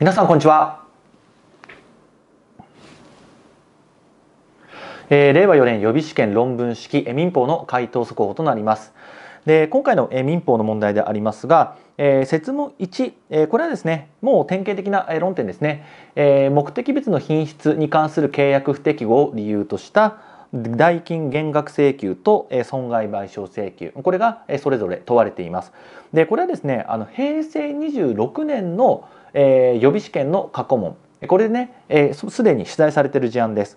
皆さんこんにちは、えー、令和4年予備試験論文式民法の回答速報となりますで今回の民法の問題でありますが、えー、説問1、えー、これはですねもう典型的な論点ですね、えー、目的別の品質に関する契約不適合を理由とした代金減額請求と損害賠償請求これがそれぞれ問われていますでこれはですねあの平成26年のえー、予備試験の過去問これでねえすで、に取材されている事案です。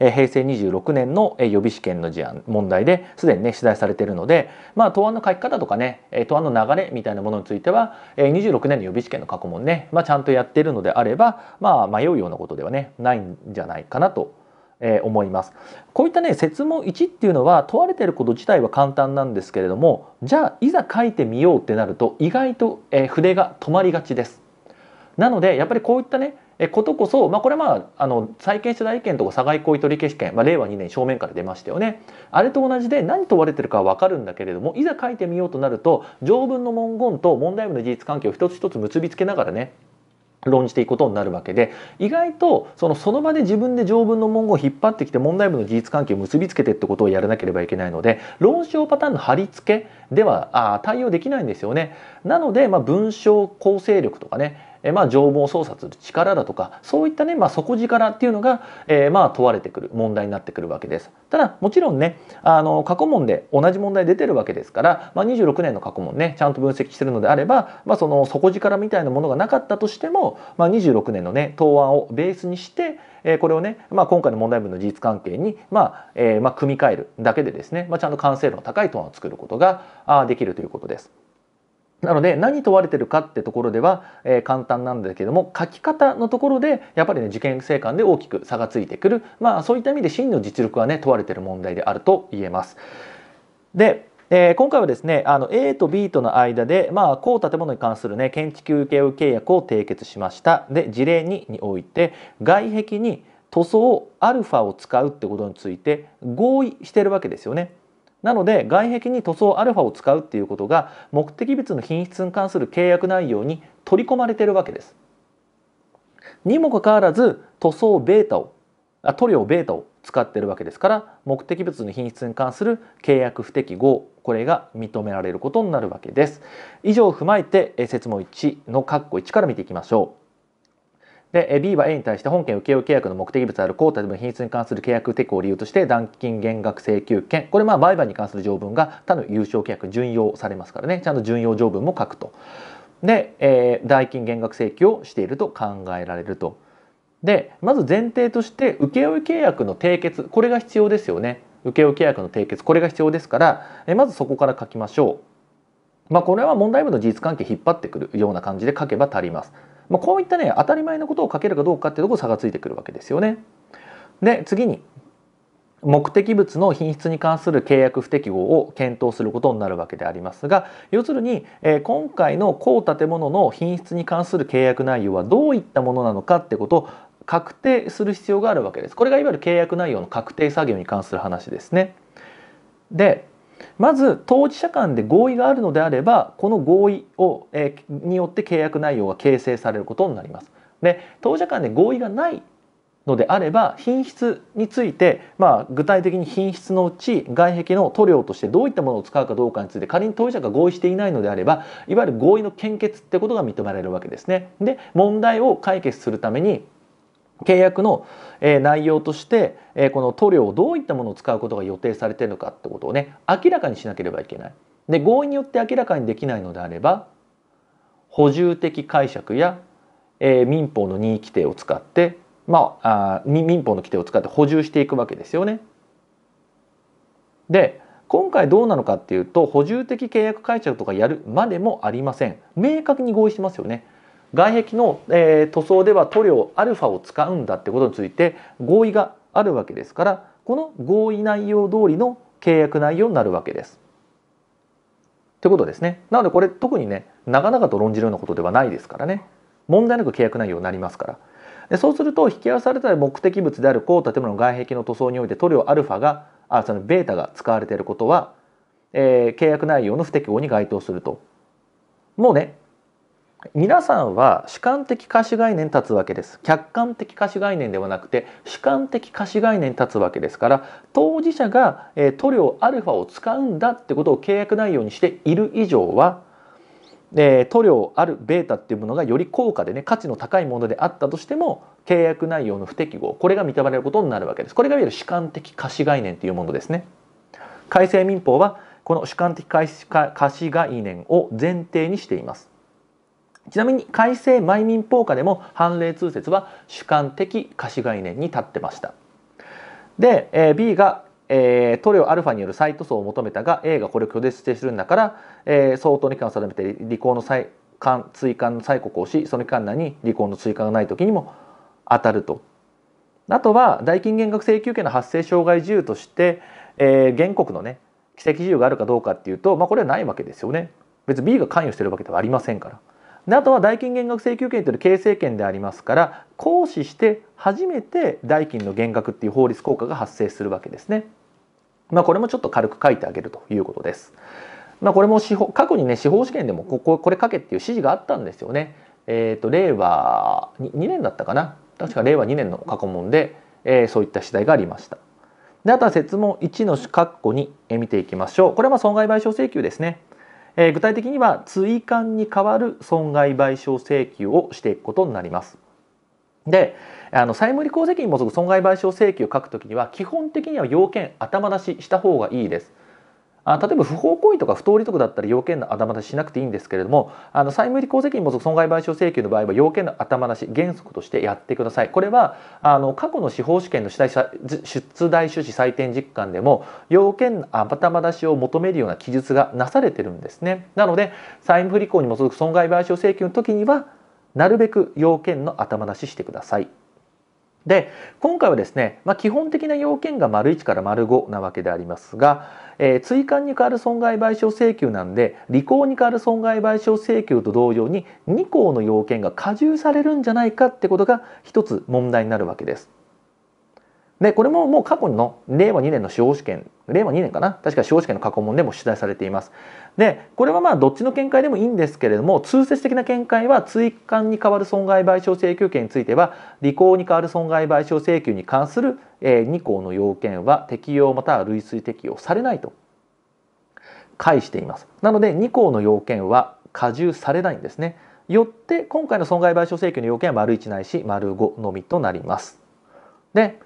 え平成26年のえ予備試験の事案問題ですでにね取材されているので、まあ、答案の書き方とかねえ答案の流れみたいなものについてはえ26年の予備試験の過去問ね、まあ、ちゃんとやっているのであれば、まあ、迷うようなことではねないんじゃないかなとえー、思いますこういったね設問1っていうのは問われてること自体は簡単なんですけれどもじゃあいざ書いてみようってなると意外と、えー、筆が止まりがちですなのでやっぱりこういったねことこそ、まあ、これはまああの債権者代権とか差外行為取消権、まあ、令和2年正面から出ましたよねあれと同じで何問われてるかは分かるんだけれどもいざ書いてみようとなると条文の文言と問題文の事実関係を一つ一つ結びつけながらね論じていくことになるわけで意外とそのその場で自分で条文の文言を引っ張ってきて問題文の事実関係を結びつけてってことをやらなければいけないので論証パターンの貼り付けではあ対応できないんですよね。なので、まあ、文章構成力とかねえまあ、情報操作する力だとかそういったね、まあ、底力っていうのが、えー、まあ問われてくる問題になってくるわけです。ただもちろんねあの過去問で同じ問題出てるわけですから、まあ、26年の過去問ねちゃんと分析してるのであれば、まあ、その底力みたいなものがなかったとしても、まあ、26年のね答案をベースにして、えー、これをね、まあ、今回の問題文の事実関係に、まあえーまあ、組み替えるだけでですね、まあ、ちゃんと完成度の高い答案を作ることができるということです。なので何問われてるかってところでは、え簡単なんだけども書き方のところでやっぱりね受験生間で大きく差がついてくるまあそういった意味で真の実力はね問われてる問題であると言えます。でえー、今回はですねあの A と B との間で、まあ、こう建物に関する、ね、建築請負契約を締結しましたで事例2において外壁に塗装アルファを使うってことについて合意してるわけですよね。なので外壁に塗装アルファを使うっていうことが目的物の品質に関する契約内容に取り込まれてるわけです。にもかかわらず塗装ベータをあ塗料ベータを使ってるわけですから目的物の品質に関する契約不適合これが認められることになるわけです。以上を踏まえて説問1の括弧1から見ていきましょう。で B は A に対して本件請負契約の目的物である公たでも品質に関する契約手コを理由として断金減額請求権これまあ売買に関する条文が他の有償契約順用されますからねちゃんと順用条文も書くとで、えー、代金減額請求をしていると考えられるとでまず前提として請負契約の締結これが必要ですよね請負契約の締結これが必要ですから、えー、まずそこから書きましょうまあ、これは問題文の事実関係引っ張ってくるような感じで書けば足ります。まあ、こういったね当たり前のことを書けるかどうかっていうところ差がついてくるわけですよね。で次に目的物の品質に関する契約不適合を検討することになるわけでありますが要するに、えー、今回の高建物の品質に関する契約内容はどういったものなのかってことを確定する必要があるわけです。これがいわゆる契約内容の確定作業に関する話ですね。でまず当事者間で合意があるのであればこの合意を、えー、によって契約内容が形成されることになります。で当事者間で合意がないのであれば品質について、まあ、具体的に品質のうち外壁の塗料としてどういったものを使うかどうかについて仮に当事者が合意していないのであればいわゆる合意の献血ってことが認められるわけですね。で問題を解決するために契約の内容としてこの塗料をどういったものを使うことが予定されてるのかってことをね明らかにしなければいけない。で合意によって明らかにできないのであれば補充的解釈や、えー、民法の任意規定を使ってまああ民法の規定を使って補充していくわけですよね。で今回どうなのかっていうと補充的契約解釈とかやるまでもありません。明確に合意してますよね。外壁の、えー、塗装では塗料アルファを使うんだってことについて合意があるわけですからこの合意内容通りの契約内容になるわけです。ということですね。なのでこれ特にねなかなかと論じるようなことではないですからね問題なく契約内容になりますから。でそうすると引き合わされた目的物である高建物の外壁の塗装において塗料アルファがあそのベータが使われていることは、えー、契約内容の不適合に該当すると。もうね皆さんは主観的可視概念立つわけです客観的可視概念ではなくて主観的可視概念立つわけですから当事者が塗料アルファを使うんだってことを契約内容にしている以上は塗料あるベータっていうものがより高価でね価値の高いものであったとしても契約内容の不適合これが認められることになるわけですこれがいわゆる主観的可視概念というものですね改正民法はこの主観的可視概念を前提にしていますちなみに改正毎民法下でも判例通説は主観的可視概念に立ってました。で、えー、B が、えー、塗料アルファによる再塗装を求めたが A がこれを拒絶してするんだから、えー、相当に期間を定めて履行の再間追加の催告をしその期間内に履行の追加がない時にも当たると。あとは代金減額請求権の発生障害事由として、えー、原告のね奇跡事由があるかどうかっていうと、まあ、これはないわけですよね。別に B が関与してるわけではありませんから。であとは代金減額請求権というのは経営権でありますから行使して初めて代金の減額っていう法律効果が発生するわけですね。まあ、これもちょっと軽く書いてあげるということです。まあ、これも司法過去にね司法試験でもこここれ書けっていう指示があったんですよね。えーと、令和 2, 2年だったかな確か令和2年の過去問で、えー、そういった次第がありました。であとは説問1の括弧に見ていきましょう。これはま損害賠償請求ですね。えー、具体的には追間に代わる損害賠償請求をしていくことになります。であの債務履行責任に基づく損害賠償請求を書くときには基本的には要件頭出しした方がいいです。あ例えば不法行為とか不当利得だったら要件の頭出ししなくていいんですけれどもあの債務履行責任も損害賠償請求の場合は要件の頭出し原則としてやってくださいこれはあの過去の司法試験の出題趣旨採点実感でも要件の頭出しを求めるような記述がなされてるんですねなので債務不履行に基づく損害賠償請求の時にはなるべく要件の頭出ししてくださいで今回はですね、まあ、基本的な要件が丸1から丸5なわけでありますが、えー、追加に代わる損害賠償請求なんで履行に代わる損害賠償請求と同様に2項の要件が加重されるんじゃないかってことが一つ問題になるわけです。でこれももう過去の令和2年の司法試験令和2年かな確か司法試験の過去問でも取材されていますでこれはまあどっちの見解でもいいんですけれども通説的な見解は追加に代わる損害賠償請求権については履行に代わる損害賠償請求に関する2項の要件は適用または類推適用されないと解していますなので2項の要件は加重されないんですねよって今回の損害賠償請求の要件は丸1ないし丸5のみとなりますで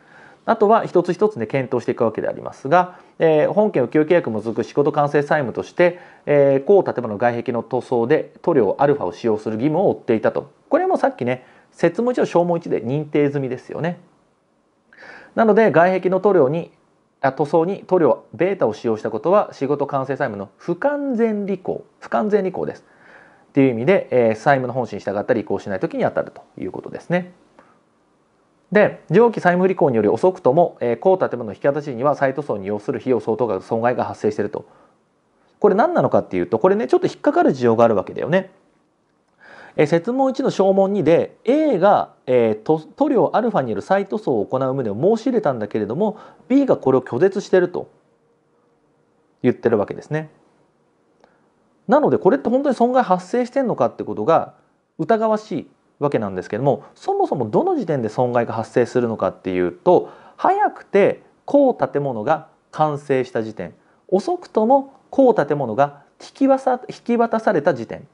あとは一つ一つね検討していくわけでありますが、えー、本件請負契約も続く仕事完成債務として、えー、高建物外壁の塗装で塗料アルファを使用する義務を負っていたとこれもさっきね説も1を証文1で認定済みですよね。なので外壁の塗料に塗装に塗料ベータを使用したことは仕事完成債務の不完全履行不完全履行ですっていう意味で、えー、債務の本心に従ったり移行しないときに当たるということですね。で上記債務不履行により遅くとも、えー、高建物の引き渡しには再塗装に要する費用相当額損害が発生しているとこれ何なのかっていうとこれねちょっと引っかかる事情があるわけだよね。えー、説問1の証文2で A が、えー、塗料 α による再塗装を行う旨を申し入れたんだけれども B がこれを拒絶してると言ってるわけですね。なのでこれって本当に損害発生してんのかってことが疑わしいわけなんですけどもそもそもどの時点で損害が発生するのかっていうと早くて高建物が完成した時点遅くとも高建物が引き渡された時点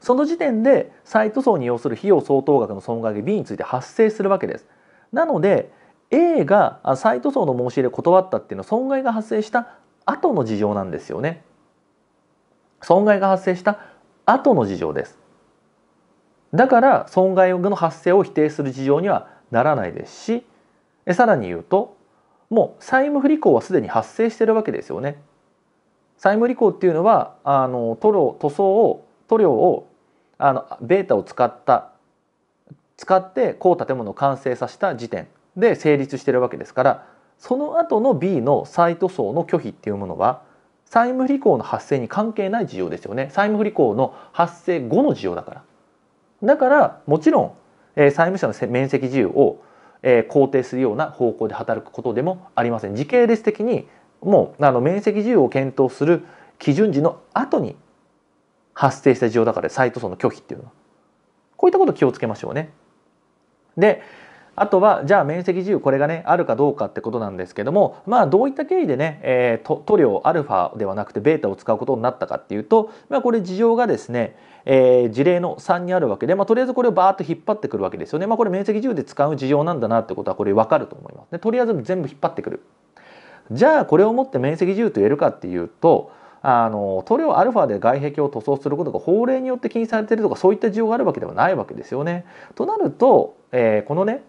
その時点で再塗装に要する費用相当額の損害が B について発生するわけです。なので A が再塗装の申し入れを断ったっていうのは損害が発生した後の事情なんですよね。損害が発生した後の事情です。だから損害の発生を否定する事情にはならないですしさらに言うともう債務不履行はすでに発生してるわけですよね。債務履行っていうのはあの塗料塗装を塗料をあのベータを使った使ってこう建物を完成させた時点で成立してるわけですからその後の B の再塗装の拒否っていうものは債務不履行の発生に関係ない事情ですよね債務不履行の発生後の事情だからだからもちろん、えー、債務者の面積自由を、えー、肯定するような方向で働くことでもありません時系列的にもうあの面積自由を検討する基準時の後に発生した事情だから再塗装の拒否っていうのはこういったこと気をつけましょうね。であとはじゃあ面積自由これがねあるかどうかってことなんですけどもまあどういった経緯でね、えー、塗料アルファではなくてベータを使うことになったかっていうと、まあ、これ事情がですね、えー、事例の3にあるわけで、まあ、とりあえずこれをバーッと引っ張ってくるわけですよね、まあ、これ面積自由で使う事情なんだなってことはこれ分かると思います。でとりあえず全部引っ張ってくるじゃあこれをもって面積自由と言えるかっていうとあの塗料アルファで外壁を塗装することが法令によって禁止されてるとかそういった事情があるわけではないわけですよね。となると、えー、このね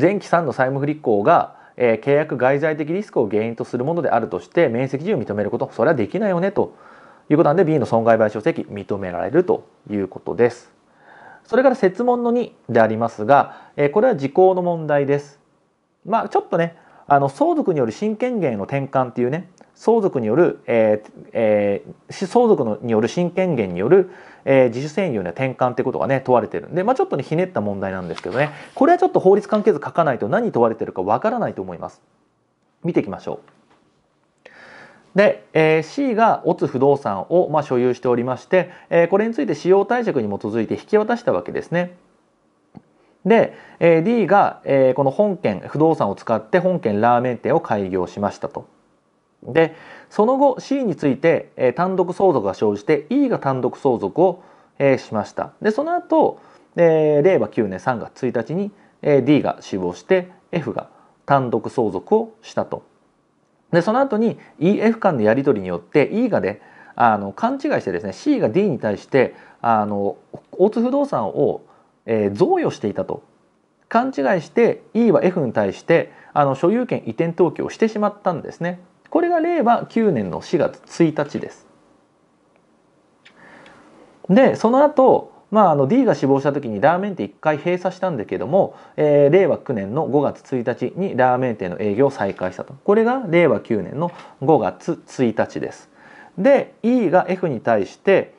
前期3の債務不履行が、えー、契約外在的リスクを原因とするものであるとして面積順を認めることそれはできないよねということなんで B の損害賠償責認められるということです。それから設問の2でありますが、えー、これは時効の問題です。まあちょっとねあの相続による親権限への転換っていうね相続による、えーえー、相続のによる親権限による、えー、自主占有の転換ということがね問われてるんで、まあ、ちょっとねひねった問題なんですけどねこれはちょっと法律関係図書かないと何問われてるかわからないと思います。見ていきましょう。で、えー、C がオツ不動産を、まあ、所有しておりまして、えー、これについて使用貸借に基づいて引き渡したわけですね。で、えー、D が、えー、この本件不動産を使って本件ラーメン店を開業しましたと。でその後 C について、えー、単独相続が生じて E が単独相続を、えー、しましたでその後、えー、令和9年3月1日に、えー、D が死亡して F が単独相続をしたとでその後に EF 間のやり取りによって E がねあの勘違いしてですね C が D に対してあの大津不動産を、えー、贈与していたと勘違いして E は F に対してあの所有権移転登記をしてしまったんですね。これが令和9年の4月1日です。でその後まあ、あの D が死亡した時にラーメン店1回閉鎖したんだけども、えー、令和9年の5月1日にラーメン店の営業を再開したとこれが令和9年の5月1日ですで E が F に対して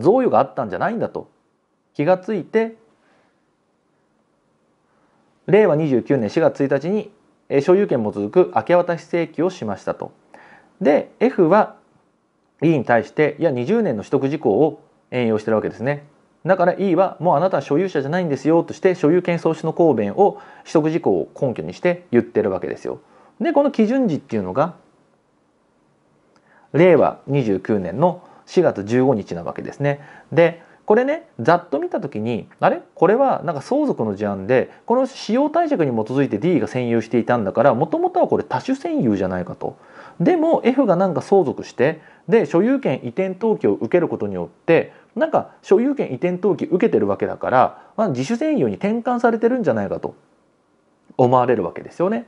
贈与があったんじゃないんだと気がついて令和29年4月1日に所有権も続く明け渡し請求をしましたと。で F は E に対していや20年の取得事項を援用してるわけですね。だから E はもうあなたは所有者じゃないんですよとして所有権創始の公弁を取得事項を根拠にして言ってるわけですよ。でこの基準時っていうのが令和29年の4月15日なわけですね。でこれねざっと見た時にあれこれはなんか相続の事案でこの使用貸借に基づいて D が占有していたんだからもともとはこれ多種占有じゃないかと。でも F がなんか相続してで所有権移転登記を受けることによってなんか所有権移転登記受けてるわけだから、まあ、自主占有に転換されてるんじゃないかと思われるわけですよね。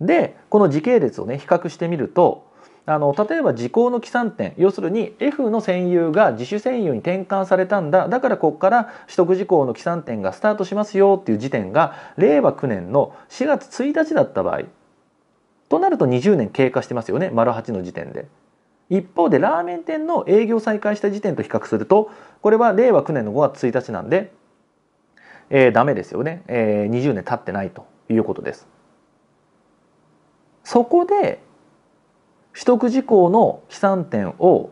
でこの時系列をね比較してみるとあの例えば時効の起算点要するに F の占有が自主占有に転換されたんだだからここから取得時効の起算点がスタートしますよっていう時点が令和9年の4月1日だった場合となると20年経過してますよね丸8の時点で。一方でラーメン店の営業再開した時点と比較するとこれは令和9年の5月1日なんで、えー、ダメですよね、えー、20年経ってないということです。そこで取得事項の起算点を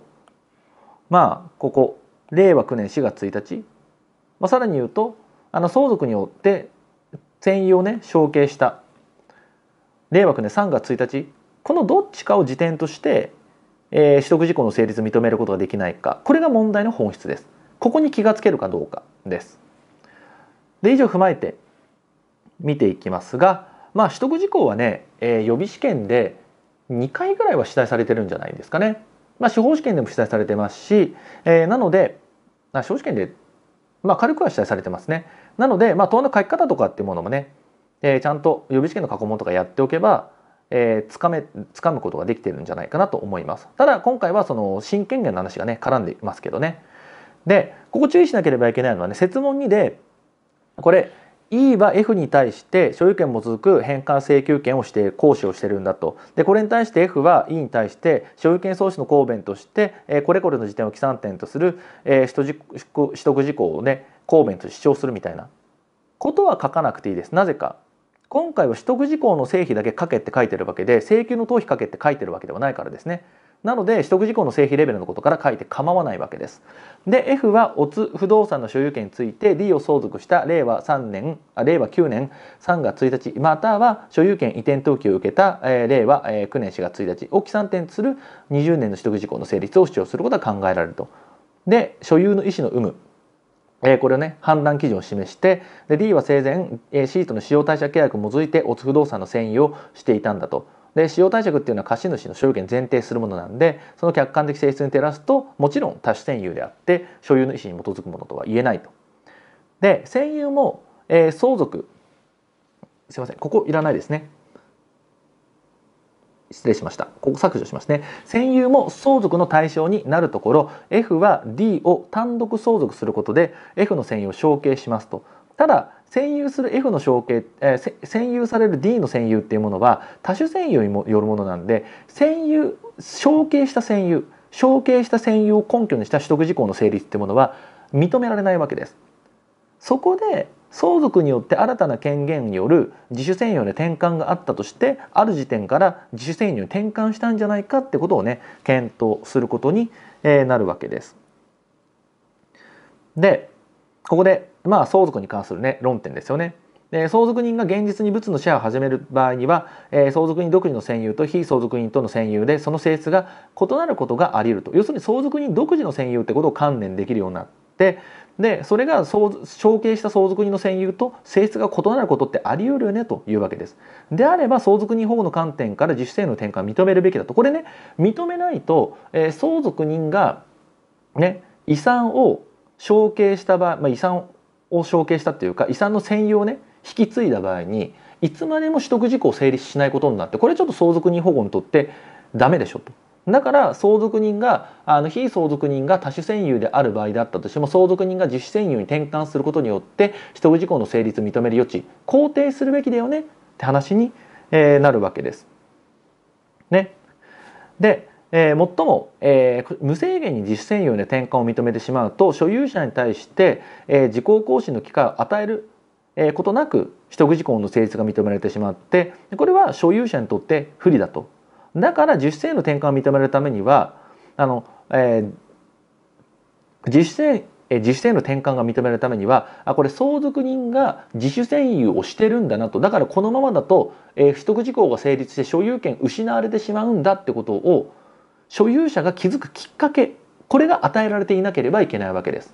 まあここ令和9年4月1日、まあ、さらに言うとあの相続によって転移をね承継した令和9年3月1日このどっちかを時点として、えー、取得事項の成立を認めることができないかこれが問題の本質です。ここに気がつけるかどうかです。で以上踏まえて見ていきますが、まあ、取得事項はね、えー、予備試験で2回ぐらいは取材されてるんじゃないですかね。まあ、司法試験でも取材されてますし、えー、なので、ま司法試験で、まあ、軽くは取材されてますね。なので、まあ、答の書き方とかっていうものもね、えー、ちゃんと予備試験の過去問とかやっておけば、えー、つかめつかむことができてるんじゃないかなと思います。ただ今回はその新権限の話がね絡んでいますけどね。でここ注意しなければいけないのはね設問2でこれ E は F に対して所有権も続く返還請求権をして行使をしてるんだとでこれに対して F は E に対して所有権創始の公弁としてこれこれの時点を起算点とする取得事項をね公弁と主張するみたいなことは書かなくていいです。なぜか今回は取得事項の成否だけ書けって書いてるわけで請求の逃避書けって書いてるわけではないからですね。なので取得事項の成否レベルのことから書いて構わないわけです。で F はオツ不動産の所有権について D を相続した令和3年あ令和9年3月1日または所有権移転登記を受けた、えー、令和、9年4月1日を起算点する20年の取得事項の成立を主張することが考えられると。で所有の意思の有無えー、これをね判断基準を示してで D は生前、えー、シートの使用貸借契約を除いてオツ不動産の遷移をしていたんだと。で使用貸借っていうのは貸主の所有権前提するものなんでその客観的性質に照らすともちろん多種占有であって所有の意思に基づくものとは言えないと。で占有も、えー、相続すいませんここいらないですね失礼しましたここ削除しますね占有も相続の対象になるところ F は D を単独相続することで F の占有を承継しますとただ占有する F の承継、えー、占有される D の占有っていうものは多種占有にもよるものなんで占有承継した占有承継した占有を根拠にした取得事項の成立ってものは認められないわけです。そこで相続によって新たな権限による自主占有の転換があったとしてある時点から自主占有に転換したんじゃないかってことをね検討することになるわけです。でここでまあ、相続に関する、ね、論点ですよね。で相続人が現実に物のシェアを始める場合には、えー、相続人独自の占有と非相続人との占有でその性質が異なることがあり得ると要するに相続人独自の占有ってことを観念できるようになってでそれが承継した相続人の占有と性質が異なることってあり得るよねというわけです。であれば相続人保護の観点から自主性の転換を認めるべきだとこれね認めないと、えー、相続人が、ね、遺産を承継した場合、まあ、遺産をを承継したっていうか遺産の専用をね引き継いだ場合にいつまでも取得事項を成立しないことになってこれちょっと相続人保護にとってダメでしょと。だから相続人があの非相続人が多種占有である場合だったとしても相続人が自主占有に転換することによって取得事項の成立を認める余地肯定するべきだよねって話に、えなるわけです。ね。でえー、最も、えー、無制限に自主占有で転換を認めてしまうと所有者に対して、えー、自効行新の機会を与える、えことなく取得事項の成立が認められてしまってこれは所有者にとって不利だと。だから自主占有の転換を認めるためにはあの、えー、自主占自主性の転換が認められるためにはあこれ相続人が自主占有をしてるんだなとだからこのままだと、えー、取得事項が成立して所有権失われてしまうんだってことを所有者が気づくきっかけこれが与えられていなければいけないわけです。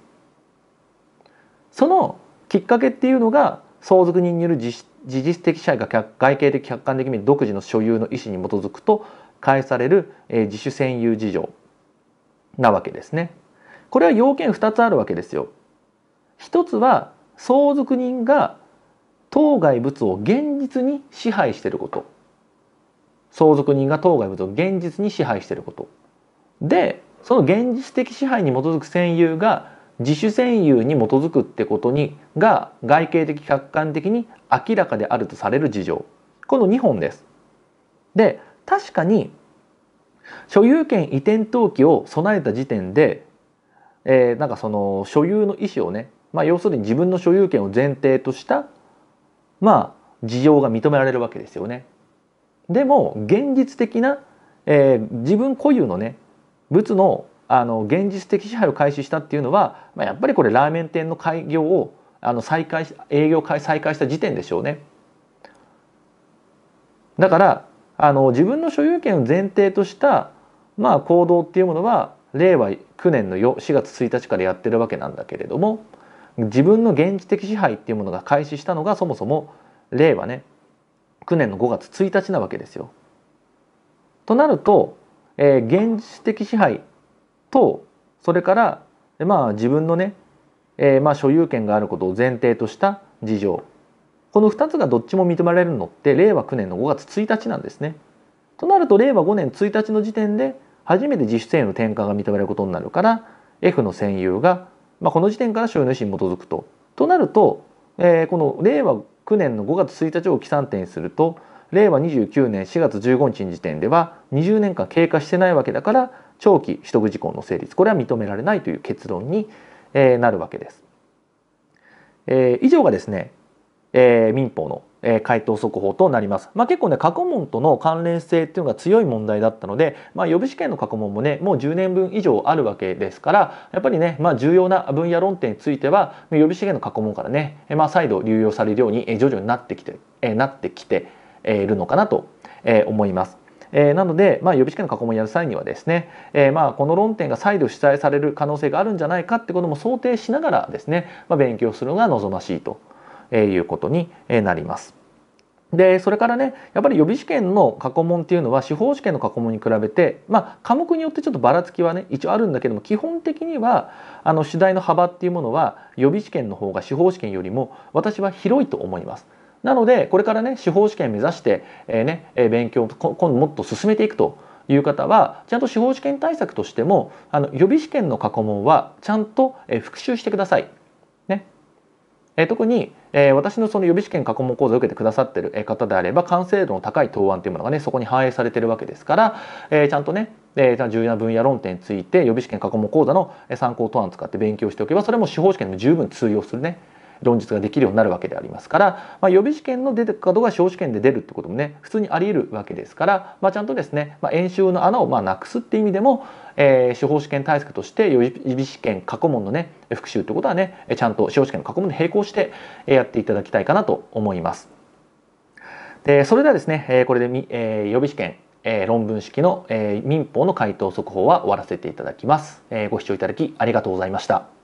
そのきっかけっていうのが相続人による事実的支配が外形的客観的に独自の所有の意思に基づくと返される、えー、自主占有事情なわけですね。これは要件2つあるわけですよ。一つは相続人が当該物を現実に支配していること。相続人が当該物を現実に支配していることでその現実的支配に基づく占有が自主占有に基づくってことにが外形的客観的に明らかであるとされる事情この2本です。で確かに所有権移転登記を備えた時点で、えー、なんかその所有の意思をね、まあ、要するに自分の所有権を前提としたまあ事情が認められるわけですよね。でも現実的な、えー、自分固有のね物のあの現実的支配を開始したっていうのは、まあ、やっぱりこれラーメン店の開業をあの再開営業再開した時点でしょうね。だからあの自分の所有権を前提とした、まあ、行動っていうものは令和9年の4月1日からやってるわけなんだけれども自分の現実的支配っていうものが開始したのがそもそも令和ね2009年の5月1日なわけですよ。となると、えー、現実的支配とそれからまあ自分のね、えー、まあ所有権があることを前提とした事情この2つがどっちも認められるのって令和9年の5月1日なんですね。となると令和5年1日の時点で初めて自主性の転換が認められることになるから F の占有が、まあ、この時点から所有主に基づくと。となると、えー、この令和年の5月1日を起算点にすると令和29年4月15日時点では20年間経過してないわけだから長期取得事項の成立これは認められないという結論になるわけです。えー、以上がですねえー、民法の回答速報となります、まあ、結構ね過去問との関連性っていうのが強い問題だったので、まあ、予備試験の過去問もねもう10年分以上あるわけですからやっぱりね、まあ、重要な分野論点については予備試験の過去問からね、まあ、再度流用されるように徐々になってきてなってきているのかなと思います。えー、なので、まあ、予備試験の過去問やる際にはですね、えー、まあこの論点が再度主催される可能性があるんじゃないかってことも想定しながらですね、まあ、勉強するのが望ましいということになります。でそれからねやっぱり予備試験の過去問っていうのは司法試験の過去問に比べて、まあ、科目によってちょっとばらつきはね一応あるんだけども基本的にはあの主題の幅っていうものは予備試験の方が司法試験よりも私は広いと思います。なのでこれからね司法試験目指して、えー、ね、勉強を今度もっと進めていくという方はちゃんと司法試験対策としてもあの予備試験の過去問はちゃんと復習してください。え特に、え私のその予備試験過去問講座を受けてくださってる方であれば完成度の高い答案というものがねそこに反映されてるわけですから、えちゃんとね、え重要な分野論点について予備試験過去問講座の参考答案を使って勉強しておけばそれも司法試験でも十分通用するね論述ができるようになるわけでありますから、まあ、予備試験の出てる角が小試験で出るってこともね普通にありえるわけですから、まあ、ちゃんとですね、まあ、演習の穴をまあなくすって意味でも、えー、司法試験対策として予備試験過去問のね復習ってことはねちゃんと司法試験の過去問と並行してやっていただきたいかなと思います。でそれではですねえこれで、えー、予備試験え論文式の、え民法の回答速報は終わらせていただきます、えご視聴いただきありがとうございました。